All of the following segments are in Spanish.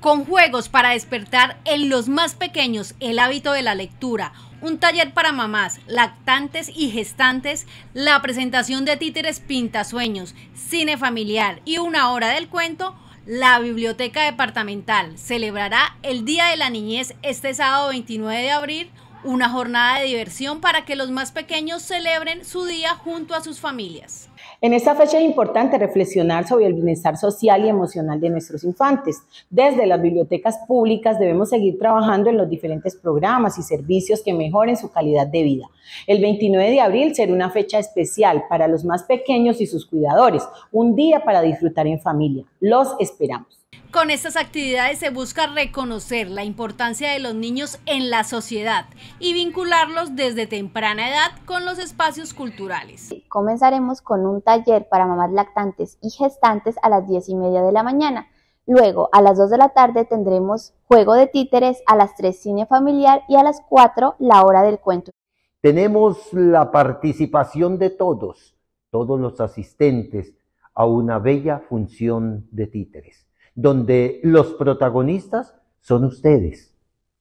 con juegos para despertar en los más pequeños el hábito de la lectura, un taller para mamás, lactantes y gestantes, la presentación de títeres pintasueños, cine familiar y una hora del cuento, la Biblioteca Departamental celebrará el Día de la Niñez este sábado 29 de abril una jornada de diversión para que los más pequeños celebren su día junto a sus familias. En esta fecha es importante reflexionar sobre el bienestar social y emocional de nuestros infantes. Desde las bibliotecas públicas debemos seguir trabajando en los diferentes programas y servicios que mejoren su calidad de vida. El 29 de abril será una fecha especial para los más pequeños y sus cuidadores, un día para disfrutar en familia. Los esperamos. Con estas actividades se busca reconocer la importancia de los niños en la sociedad y vincularlos desde temprana edad con los espacios culturales. Comenzaremos con un taller para mamás lactantes y gestantes a las 10 y media de la mañana. Luego, a las 2 de la tarde tendremos juego de títeres, a las 3 cine familiar y a las 4 la hora del cuento. Tenemos la participación de todos, todos los asistentes, a una bella función de títeres donde los protagonistas son ustedes,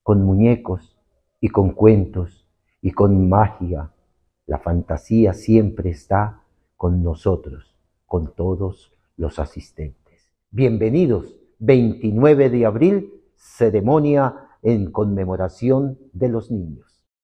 con muñecos y con cuentos y con magia. La fantasía siempre está con nosotros, con todos los asistentes. Bienvenidos, 29 de abril, ceremonia en conmemoración de los niños.